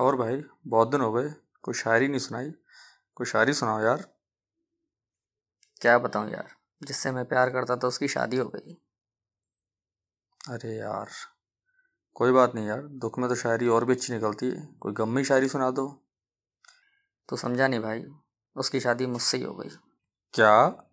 और भाई बहुत दिन हो गए कोई शायरी नहीं सुनाई कोई शायरी सुनाओ यार क्या बताऊँ यार जिससे मैं प्यार करता था उसकी शादी हो गई अरे यार कोई बात नहीं यार दुख में तो शायरी और भी अच्छी निकलती है कोई गम में शायरी सुना दो तो समझा नहीं भाई उसकी शादी मुझसे ही हो गई क्या